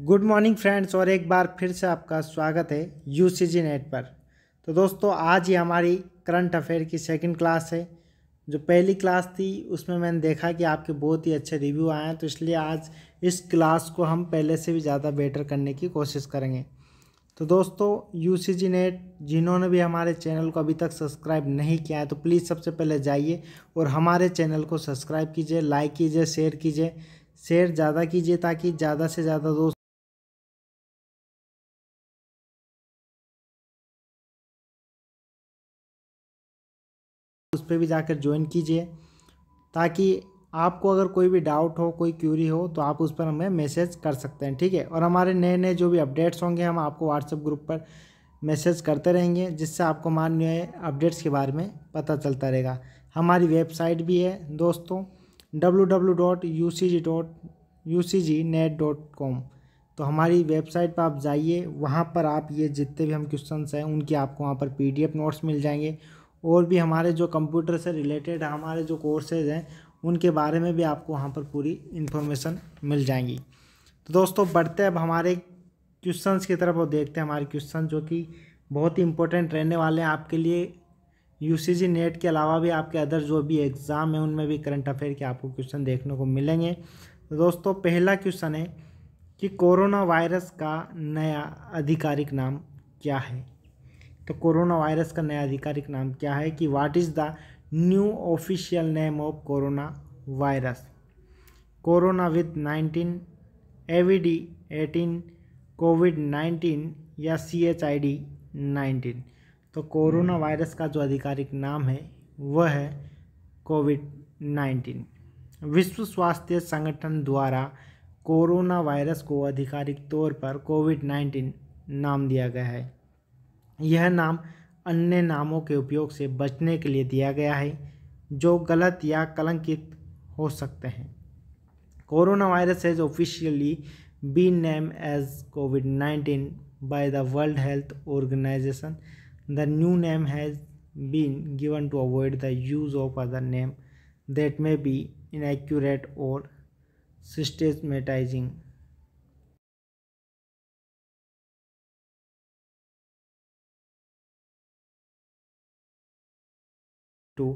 Good morning friends और एक बार फिर से आपका स्वागत है यू नेट पर तो दोस्तों आज ही हमारी करंट अफेयर की सेकंड क्लास है जो पहली क्लास थी उसमें मैंने देखा कि आपके बहुत ही अच्छे रिव्यू आए हैं तो इसलिए आज इस क्लास को हम पहले से भी ज़्यादा बेटर करने की कोशिश करेंगे तो दोस्तों यू नेट जिन्होंने भी हमारे चैनल को अभी तक सब्सक्राइब नहीं किया है तो प्लीज़ सबसे पहले जाइए और हमारे चैनल को सब्सक्राइब कीजिए लाइक कीजिए शेयर कीजिए शेयर ज़्यादा कीजिए ताकि ज़्यादा से ज़्यादा दोस्त उस पर भी जाकर ज्वाइन कीजिए ताकि आपको अगर कोई भी डाउट हो कोई क्यूरी हो तो आप उस पर हमें मैसेज कर सकते हैं ठीक है और हमारे नए नए जो भी अपडेट्स होंगे हम आपको व्हाट्सएप ग्रुप पर मैसेज करते रहेंगे जिससे आपको हमारे नए अपडेट्स के बारे में पता चलता रहेगा हमारी वेबसाइट भी है दोस्तों W dot U C G dot U C G net dot com तो हमारी वेबसाइट पर आप जाइए वहाँ पर आप ये जितने भी हम क्वेश्चन हैं उनकी आपको वहाँ पर पी डी एफ नोट्स मिल जाएंगे और भी हमारे जो कंप्यूटर से रिलेटेड हमारे जो कोर्सेज हैं उनके बारे में भी आपको वहाँ पर पूरी इन्फॉर्मेशन मिल जाएंगी तो दोस्तों बढ़ते अब हमारे क्वेश्चन की तरफ और देखते हैं हमारे क्वेश्चन जो कि बहुत ही इंपॉर्टेंट रहने वाले हैं आपके लिए यू नेट के अलावा भी आपके अदर जो भी एग्ज़ाम हैं उनमें भी करंट अफेयर के आपको क्वेश्चन देखने को मिलेंगे तो दोस्तों पहला क्वेश्चन है कि कोरोना वायरस का नया आधिकारिक नाम क्या है तो कोरोना वायरस का नया आधिकारिक नाम क्या है कि what is the new official name of corona virus corona with nineteen AVD eighteen COVID nineteen या C H I D nineteen तो कोरोना हम्म। वायरस का जो आधिकारिक नाम है वह है कोविड नाइन्टीन विश्व स्वास्थ्य संगठन द्वारा कोरोना वायरस को आधिकारिक तौर पर कोविड नाइन्टीन नाम दिया गया है यह नाम अन्य नामों के उपयोग से बचने के लिए दिया गया है जो गलत या कलंकित हो सकते हैं corona virus has officially be name as COVID nineteen by the world health organisation the new name has been given to avoid the use of other name that may be inaccurate और systematising to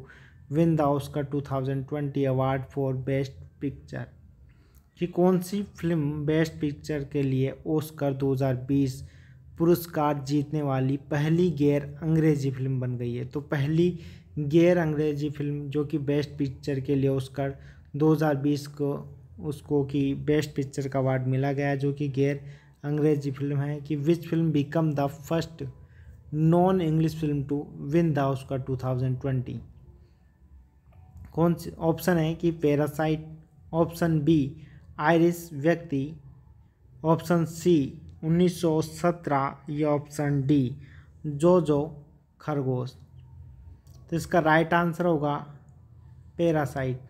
win the Oscar 2020 award for best picture कि कौन सी film best picture के लिए Oscar 2020 पुरस्कार जीतने वाली पहली गैर अंग्रेजी फिल्म बन गई है तो पहली गैर अंग्रेजी फिल्म जो कि बेस्ट पिक्चर के लिए ओस्कर 2020 को उसको कि बेस्ट पिक्चर का अवार्ड मिला गया जो कि गैर अंग्रेजी फिल्म है कि which film become the first non English film to win the Oscar 2020 कौन से ऑप्शन है कि पैरासाइट ऑप्शन बी आयरिस व्यक्ति ऑप्शन सी 1917 या ऑप्शन डी जो जो खरगोश तो इसका राइट आंसर होगा पैरासाइट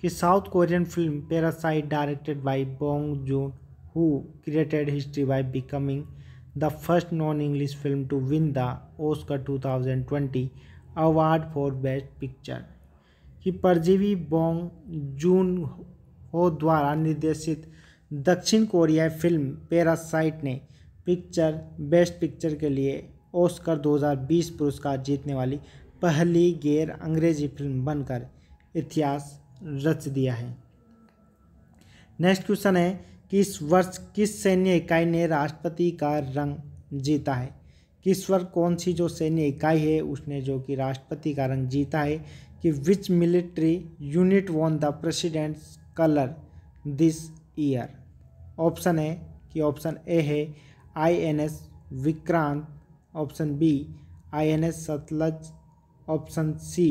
कि south Korean film Parasite directed by Bong Joon Ho created history by becoming the first non English film to win the Oscar 2020 award for best picture कि परजीवी Bong Joon Ho द्वारा निर्देशित दक्षिण कोरियाई फिल्म Parasite ने picture best picture के लिए ओस्कर 2020 पुरस्कार जीतने वाली पहली गैर अंग्रेजी फिल्म बनकर इतिहास रच दिया है नेक्स्ट क्वेश्चन है कि इस वर्ष किस सैन्य इकाई ने राष्ट्रपति का रंग जीता है किस वर्ष कौन सी जो सैन्य इकाई है उसने जो कि राष्ट्रपति का रंग जीता है कि which military unit won the president's colour this year option है कि ऑप्शन ए है INS Vikrant option B INS Satluj option C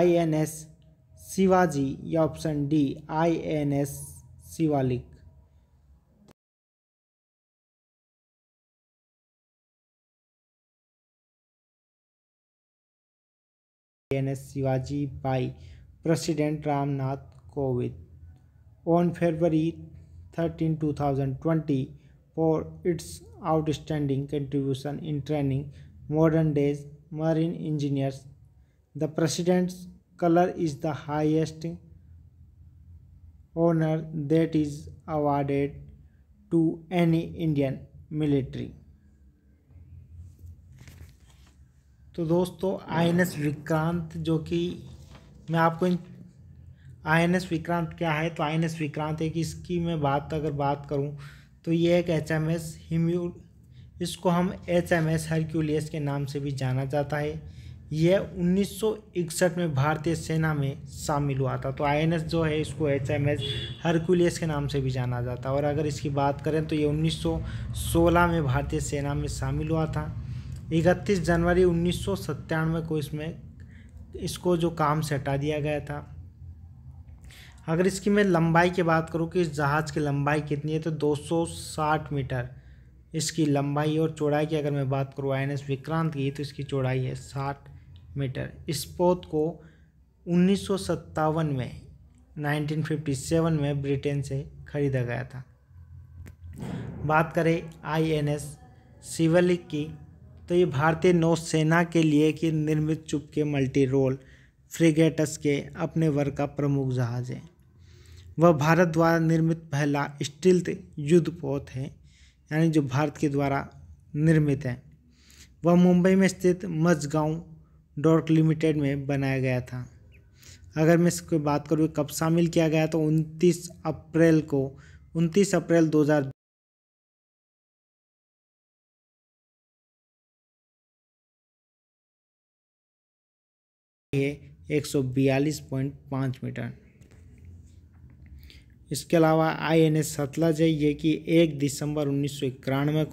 INS Shivaji या option D INS Shivalik N. S. by President Ramnath Kovind. On February 13, 2020, for its outstanding contribution in training modern day marine engineers, the President's color is the highest honor that is awarded to any Indian military. तो दोस्तों आई N S Vikrant जो कि मैं आपको इन I N S Vikrant क्या है तो आई एन एस विक्रांत इसकी मैं बात अगर बात करूं तो ये एक एच एम एस हिम्यू इसको हम एच एम एस के नाम से भी जाना जाता है यह 1961 में भारतीय सेना में शामिल हुआ था तो आईएनएस जो है इसको एच एम एस के नाम से भी जाना जाता है और अगर इसकी बात करें तो ये 1916 में भारतीय सेना में शामिल हुआ था इकतीस जनवरी उन्नीस को इसमें इसको जो काम से हटा दिया गया था अगर इसकी मैं लंबाई की बात करूँ कि इस जहाज़ की लंबाई कितनी है तो 260 मीटर इसकी लंबाई और चौड़ाई की अगर मैं बात करूँ आई विक्रांत की तो इसकी चौड़ाई है 60 मीटर इस पोत को उन्नीस में 1957 में ब्रिटेन से ख़रीदा गया था बात करें आई एन एस की तो ये भारतीय नौसेना के लिए कि निर्मित चुपके मल्टी रोल फ्रिगेटस के अपने वर्ग का प्रमुख जहाज है वह भारत द्वारा निर्मित पहला स्टिल्थ युद्धपोत है यानी जो भारत के द्वारा निर्मित है वह मुंबई में स्थित मजगांव डॉर्क लिमिटेड में बनाया गया था अगर मैं इसकी बात करूँ कब शामिल किया गया तो 29 अप्रैल को 29 अप्रैल 2000 142.5 मीटर इसके अलावा आई एन एस सतलज है ये कि एक दिसंबर उन्नीस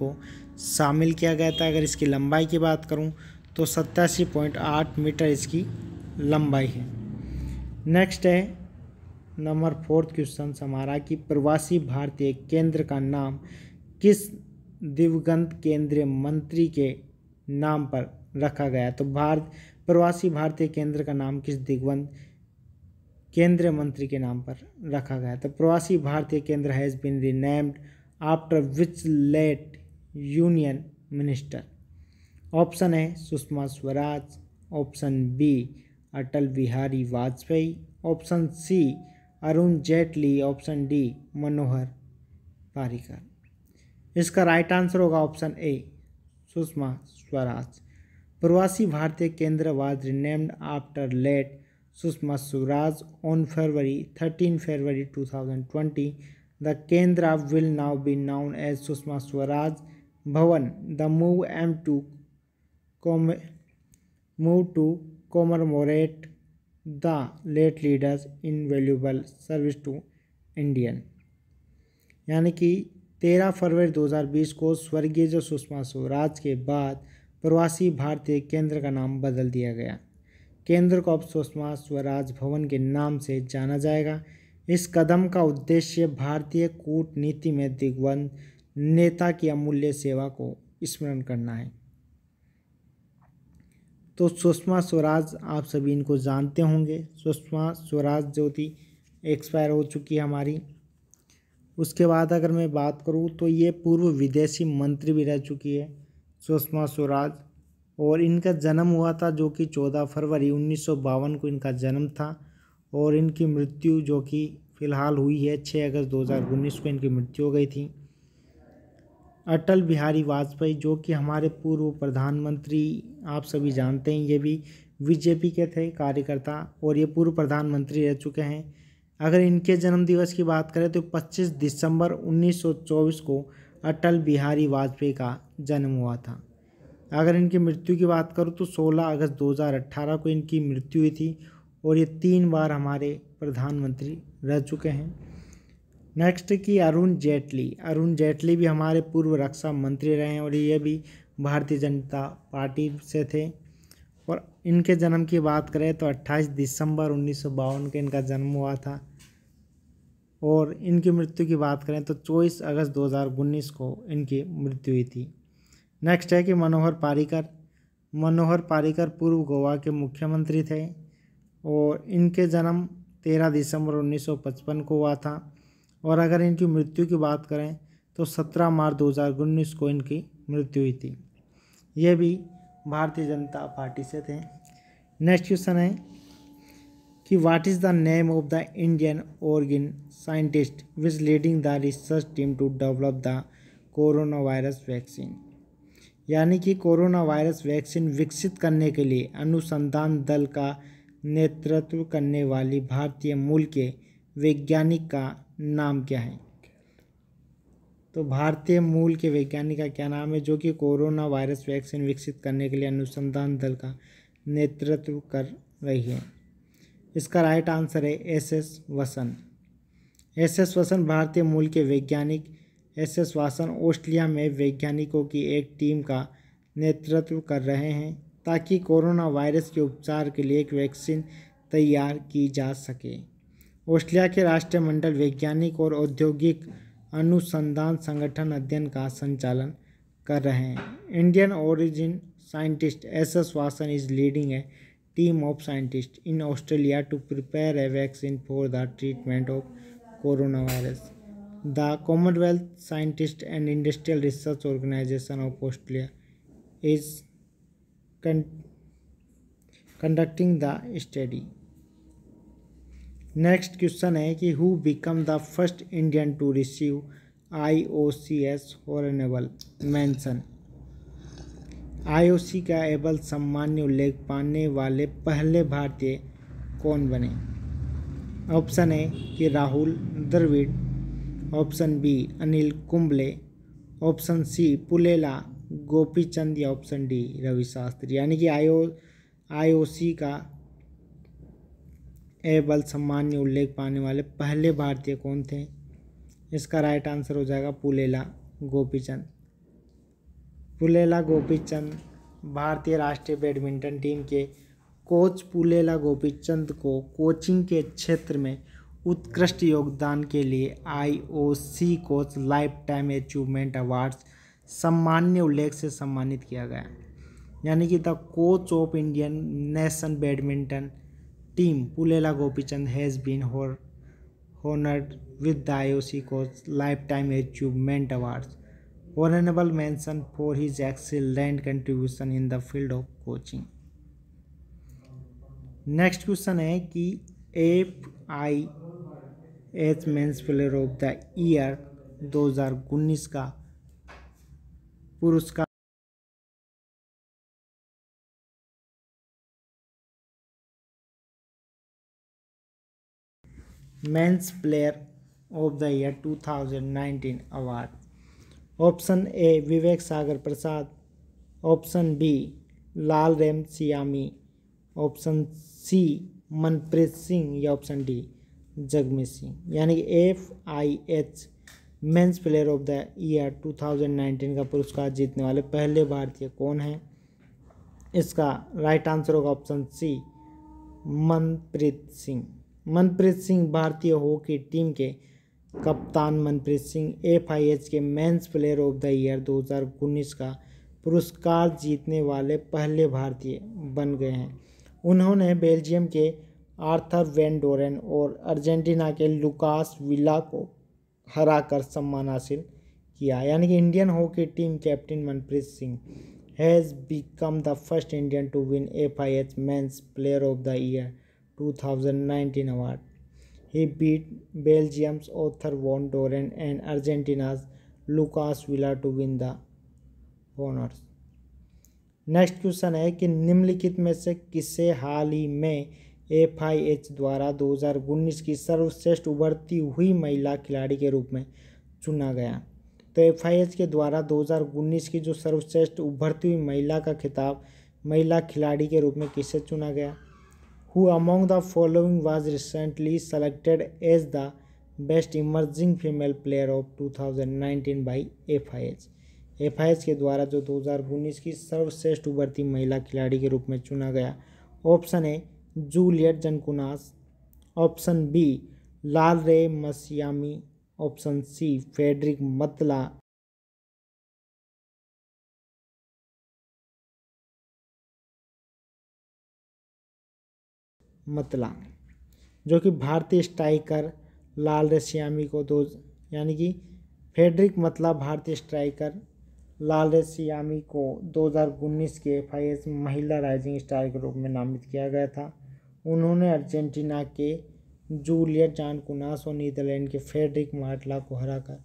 को शामिल किया गया था अगर इसकी लंबाई की बात करूं तो सत्तासी पॉइंट आठ मीटर इसकी लंबाई है नेक्स्ट है नंबर फोर्थ क्वेश्चन हमारा कि प्रवासी भारतीय केंद्र का नाम किस दिवगंत केंद्रीय मंत्री के नाम पर रखा गया तो भारत प्रवासी भारतीय केंद्र का नाम किस दिग्वंत केंद्रीय मंत्री के नाम पर रखा गया था तो Pravasi Bharatiya Kendra has been renamed after which late union minister option है Sushma Swaraj option B Atal Bihari Vajpayee option C Arun Jaitley option D Manohar Parrikar इसका राइट आंसर होगा option A Sushma Swaraj Pravasi Bharatiya Kendra was renamed after late Sushma Swaraj on February thirteen February two thousand twenty the Kendra will now be known as Sushma Swaraj Bhawan the move aims to com move to कोमरमोरेट the late leaders in valuable service to Indian यानी कि तेरह फरवरी दो हज़ार बीस को स्वर्गीय जो सुषमा स्वराज के बाद प्रवासी भारतीय केंद्र का नाम बदल दिया गया केंद्र को अब सुषमा स्वराज भवन के नाम से जाना जाएगा इस कदम का उद्देश्य भारतीय कूटनीति में दिग्गज नेता की अमूल्य सेवा को स्मरण करना है तो सुषमा स्वराज आप सभी इनको जानते होंगे सुषमा स्वराज जो थी एक्सपायर हो चुकी है हमारी उसके बाद अगर मैं बात करूँ तो ये पूर्व विदेशी मंत्री भी रह चुकी है सुषमा स्वराज और इनका जन्म हुआ था जो कि 14 फरवरी उन्नीस को इनका जन्म था और इनकी मृत्यु जो कि फ़िलहाल हुई है 6 अगस्त 2019 को इनकी मृत्यु हो गई थी अटल बिहारी वाजपेयी जो कि हमारे पूर्व प्रधानमंत्री आप सभी जानते हैं ये भी बीजेपी के थे कार्यकर्ता और ये पूर्व प्रधानमंत्री रह चुके हैं अगर इनके जन्मदिवस की बात करें तो 25 दिसंबर 1924 को अटल बिहारी वाजपेयी का जन्म हुआ था अगर इनकी मृत्यु की बात करूँ तो 16 अगस्त 2018 को इनकी मृत्यु हुई थी और ये तीन बार हमारे प्रधानमंत्री रह चुके हैं नेक्स्ट की अरुण जेटली अरुण जेटली भी हमारे पूर्व रक्षा मंत्री रहे हैं और ये भी भारतीय जनता पार्टी से थे और इनके जन्म की बात करें तो 28 दिसंबर उन्नीस के इनका जन्म हुआ था और इनकी मृत्यु की बात करें तो 24 अगस्त 2019 को इनकी मृत्यु हुई थी नेक्स्ट है कि मनोहर पारिकर मनोहर पारिकर पूर्व गोवा के मुख्यमंत्री थे और इनके जन्म 13 दिसंबर 1955 को हुआ था और अगर इनकी मृत्यु की बात करें तो 17 मार्च 2019 को इनकी मृत्यु हुई थी ये भी भारतीय जनता पार्टी से थे नेक्स्ट क्वेश्चन है कि what is the name of the Indian origin scientist who's leading the research team to develop the corona virus vaccine यानी कि कोरोना वायरस वैक्सीन विकसित करने के लिए अनुसंधान दल का नेतृत्व करने वाली भारतीय मूल के वैज्ञानिक का नाम क्या है तो भारतीय मूल के वैज्ञानिक का क्या नाम है जो कि कोरोना वायरस वैक्सीन विकसित करने के लिए अनुसंधान दल का नेतृत्व कर रही है इसका राइट आंसर है S S Vasan S S Vasan भारतीय मूल के वैज्ञानिक एस एस वासन ऑस्ट्रेलिया में वैज्ञानिकों की एक टीम का नेतृत्व कर रहे हैं ताकि कोरोना वायरस के उपचार के लिए एक वैक्सीन तैयार की जा सके ऑस्ट्रेलिया के मंडल वैज्ञानिक और औद्योगिक अनुसंधान संगठन अध्ययन का संचालन कर रहे हैं Indian origin scientist S S Vasan is leading a team of scientists in Australia to prepare a vaccine for the treatment of coronavirus. The Commonwealth Scientist and Industrial Research Organization of Australia is con- conducting the study. Next question है कि who become the first Indian to receive I O C S honourable mention IOC का एबल सम्मान्य उल्लेख पाने वाले पहले भारतीय कौन बने ऑप्शन ए कि Rahul Dravid option B Anil Kumble option C Pullela Gopichand या ऑप्शन डी रवि शास्त्री यानी कि आईओ आईओसी का एबल सम्मान्य उल्लेख पाने वाले पहले भारतीय कौन थे इसका राइट आंसर हो जाएगा पुलेला गोपीचंद पुलेला गोपीचंद भारतीय राष्ट्रीय बैडमिंटन टीम के कोच पुलेला गोपीचंद को कोचिंग के क्षेत्र में उत्कृष्ट योगदान के लिए IOC coach lifetime achievement award सम्मान्य उल्लेख से सम्मानित किया गया यानी कि the coach of Indian nation badminton team Pullela Gopichand has been honoured with the I O C coach lifetime achievement awards honorable mention for his excellent contribution in the field of coaching next question है कि F I H men's player of the year 2019 का पुरस्कार men's player of the year 2019 award option A Vivek Sagar Prasad option B Lalremsiami option C Manpreet Singh या option D Jagmeet Singh यानी कि F I H men's player of the year 2019 का पुरस्कार जीतने वाले पहले भारतीय कौन हैं इसका राइट आंसर होगा ऑप्शन सी मनप्रीत सिंह मनप्रीत सिंह भारतीय हॉकी टीम के कप्तान Manpreet Singh F I H के men's player of the year दो का पुरस्कार जीतने वाले पहले भारतीय बन गए हैं उन्होंने बेल्जियम के आर्थर वेंडोरेन और अर्जेंटीना के लुकास विला को हराकर सम्मान हासिल किया यानी कि Indian hockey team captain Manpreet Singh has become the first Indian to win F I H men's player of the year 2019 award He beat Belgium's author Von Doren and Argentina's Lucas Villa to win the honors. Next question है कि निम्नलिखित में से किसे हाल ही में F I H द्वारा दो हज़ार उन्नीस की सर्वश्रेष्ठ उभरती हुई महिला खिलाड़ी के रूप में चुना गया तो एफ आई एच के द्वारा दो हज़ार उन्नीस की जो सर्वश्रेष्ठ उभरती हुई महिला का खिताब महिला खिलाड़ी के रूप में किसे चुना गया who among the following was recently selected as the best emerging female player of 2019 by FIH FIH के द्वारा जो 2019 की सर्वश्रेष्ठ उभरती महिला खिलाड़ी के रूप में चुना गया option A Julieta Jankunas option B Lalremsiami option C Frederick मतला मतला जो कि भारतीय स्ट्राइकर लाल रेसियामी को दो यानी कि फेडरिक मतला भारतीय स्ट्राइकर लाल रेसियामी को 2019 के एफ महिला राइजिंग स्टार के रूप में नामित किया गया था उन्होंने अर्जेंटीना के जूलियट जानकुनास और नीदरलैंड के फेडरिक मार्टला को हराकर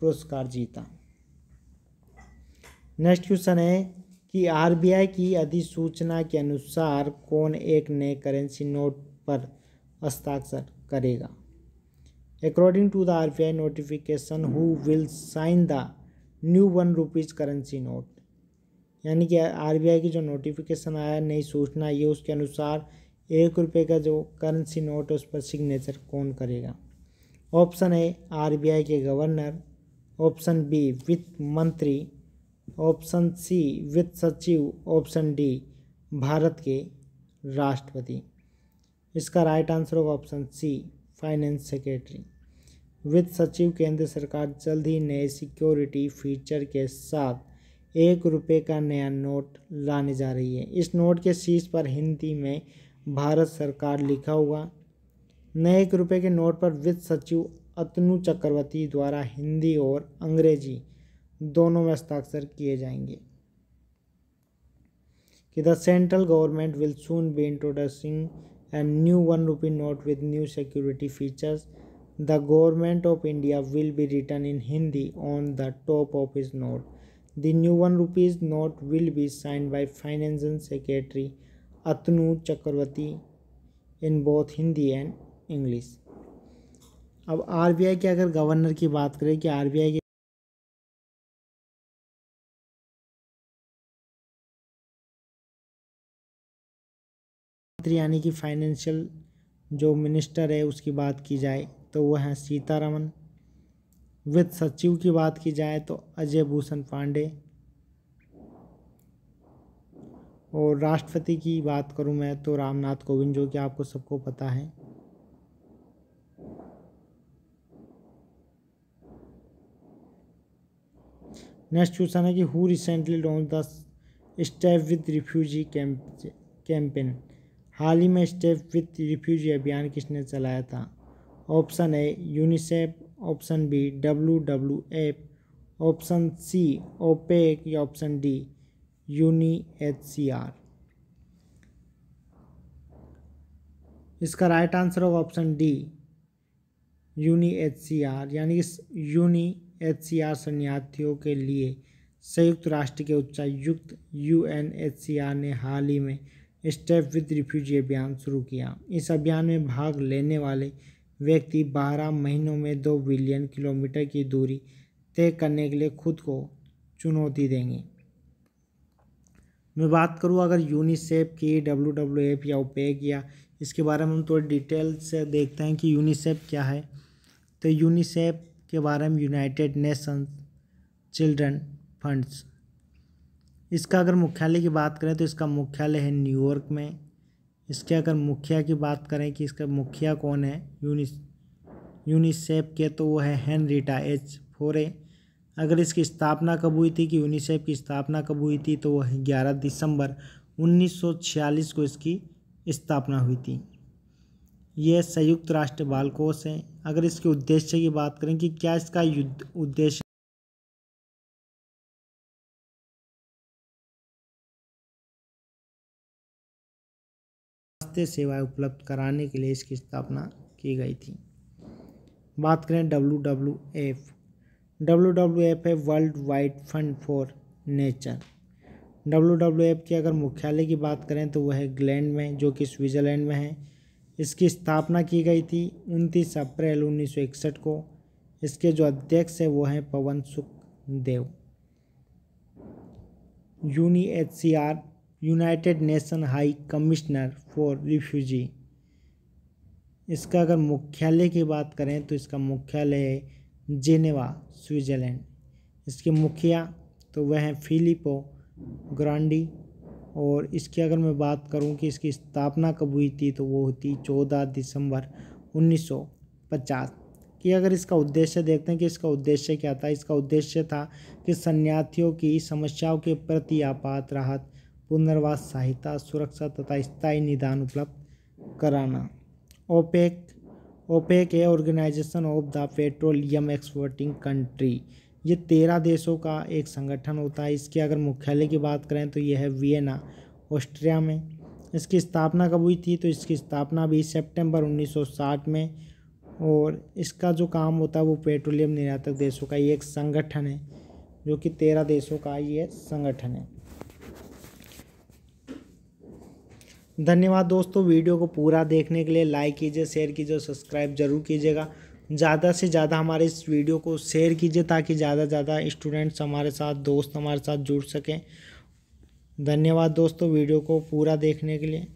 पुरस्कार जीता नेक्स्ट क्वेश्चन है कि आरबीआई की अधिसूचना के अनुसार कौन एक नए करेंसी नोट पर हस्ताक्षर करेगा according to the R B I notification who will sign the new one rupees currency note यानी कि आर बी आई की जो नोटिफिकेशन आया नई सूचना ये उसके अनुसार एक रुपये का जो करेंसी नोट है उस पर सिग्नेचर कौन करेगा option A R B I के गवर्नर ऑप्शन बी वित्त मंत्री ऑप्शन सी वित्त सचिव ऑप्शन डी भारत के राष्ट्रपति इसका राइट आंसर होगा ऑप्शन सी फाइनेंस सेक्रेटरी वित्त सचिव केंद्र सरकार जल्द ही नए सिक्योरिटी फीचर के साथ एक रुपये का नया नोट लाने जा रही है इस नोट के शीर्ष पर हिंदी में भारत सरकार लिखा हुआ नए एक रुपये के नोट पर वित्त सचिव अतनु चक्रवर्ती द्वारा हिंदी और अंग्रेजी दोनों में हस्ताक्षर किए जाएंगे कि the central government will soon be introducing a new one rupee note with new security features the government of India will be return in Hindi on the top of is note the new one rupees note will be sign by financial secretary Atanu Chakraborty in both Hindi and English अब R B I के अगर governor की बात करें कि are B I के यानी कि फाइनेंशियल जो मिनिस्टर है उसकी बात की जाए तो वह हैं सीतारमन वित्त सचिव की बात की जाए तो अजय भूषण पांडे और राष्ट्रपति की बात करूं मैं तो रामनाथ कोविंद जो कि आपको सबको पता है नेक्स्ट क्वेश्चन है कि who recently launch the step with refugee campaign हाल ही में स्टेप विथ रिफ्यूजी अभियान किसने चलाया था option A UNICEF option B W W F option C OPEC या option D UN H C R इसका राइट आंसर होगा option D UN H C R यानी इस यूनी एच सी आर शरणार्थियों के लिए संयुक्त राष्ट्र के उच्चायुक्त U N H C R ने हाल ही में स्टेप विद रिफ्यूजी अभियान शुरू किया इस अभियान में भाग लेने वाले व्यक्ति बारह महीनों में दो बिलियन किलोमीटर की दूरी तय करने के लिए खुद को चुनौती देंगे मैं बात करूँ अगर यूनिसेफ की डब्ल्यू डब्ल्यू एफ या ओपेक या इसके बारे में हम थोड़ी डिटेल से देखते हैं कि यूनिसेफ क्या है तो यूनिसेफ के बारे में यूनाइटेड नेशंस चिल्ड्रन फंड्स इसका अगर मुख्यालय की बात करें तो इसका मुख्यालय है न्यूयॉर्क में इसके अगर मुखिया की बात करें कि इसका मुखिया कौन है यूनि यूनिसेफ के तो वो है हेनरीटा एच फोरे अगर इसकी स्थापना कब हुई थी कि यूनिसेफ की स्थापना कब हुई थी तो वो है ग्यारह दिसंबर 1946 को इसकी स्थापना हुई थी यह संयुक्त राष्ट्र बाल कोष है अगर इसके उद्देश्य की बात करें कि क्या इसका उद्देश्य स्वास्थ्य सेवाएं उपलब्ध कराने के लिए इसकी स्थापना की गई थी बात करें W W F W W F है world wide fund for nature W W F की अगर मुख्यालय की बात करें तो वह ग्लैंड में जो कि स्विट्ज़रलैंड में है इसकी स्थापना की गई थी उनतीस अप्रैल उन्नीस को इसके जो अध्यक्ष है वो हैं Pawan Sukhdev UN H C R united nation high commissioner for refugee इसका अगर मुख्यालय की बात करें तो इसका मुख्यालय है जेनेवा स्विट्ज़रलैंड इसके मुखिया तो वह हैं फिलिपो ग्रांडी और इसकी अगर मैं बात करूं कि इसकी स्थापना कब हुई थी तो वो होती चौदह दिसंबर 1950 कि अगर इसका उद्देश्य देखते हैं कि इसका उद्देश्य क्या था इसका उद्देश्य था कि सन्यासियों की समस्याओं के प्रति आपात राहत पुनर्वास सहायता सुरक्षा तथा स्थायी निदान उपलब्ध कराना ओपेक ओपेक है organization of the petroleum exporting country ये तेरह देशों का एक संगठन होता है इसके अगर मुख्यालय की बात करें तो यह है वियना ऑस्ट्रिया में इसकी स्थापना कब हुई थी तो इसकी स्थापना भी सितंबर 1960 में और इसका जो काम होता है वो पेट्रोलियम निर्यातक देशों का ये एक संगठन है जो कि तेरह देशों का ये संगठन है धन्यवाद दोस्तों वीडियो को पूरा देखने के लिए लाइक कीजिए शेयर कीजिए सब्सक्राइब जरूर कीजिएगा ज़्यादा से ज़्यादा हमारे इस वीडियो को शेयर कीजिए ताकि ज़्यादा से ज़्यादा स्टूडेंट्स हमारे साथ दोस्त हमारे साथ जुड़ सकें धन्यवाद दोस्तों वीडियो को पूरा देखने के लिए